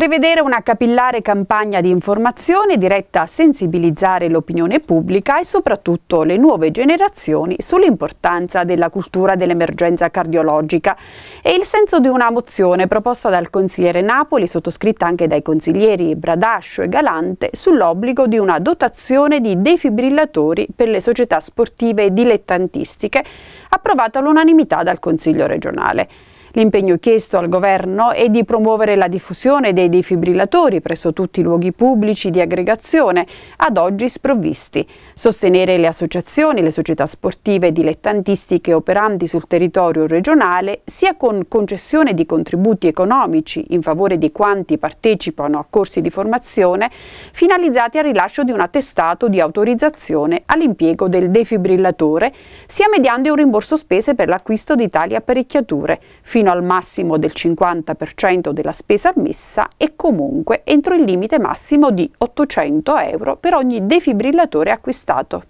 prevedere una capillare campagna di informazione diretta a sensibilizzare l'opinione pubblica e soprattutto le nuove generazioni sull'importanza della cultura dell'emergenza cardiologica e il senso di una mozione proposta dal consigliere Napoli, sottoscritta anche dai consiglieri Bradascio e Galante, sull'obbligo di una dotazione di defibrillatori per le società sportive dilettantistiche, approvata all'unanimità dal Consiglio regionale. L'impegno chiesto al governo è di promuovere la diffusione dei defibrillatori presso tutti i luoghi pubblici di aggregazione, ad oggi sprovvisti, sostenere le associazioni, le società sportive e dilettantistiche operanti sul territorio regionale, sia con concessione di contributi economici in favore di quanti partecipano a corsi di formazione, finalizzati al rilascio di un attestato di autorizzazione all'impiego del defibrillatore, sia mediante un rimborso spese per l'acquisto di tali apparecchiature, fino al massimo del 50% della spesa ammessa e comunque entro il limite massimo di 800 euro per ogni defibrillatore acquistato.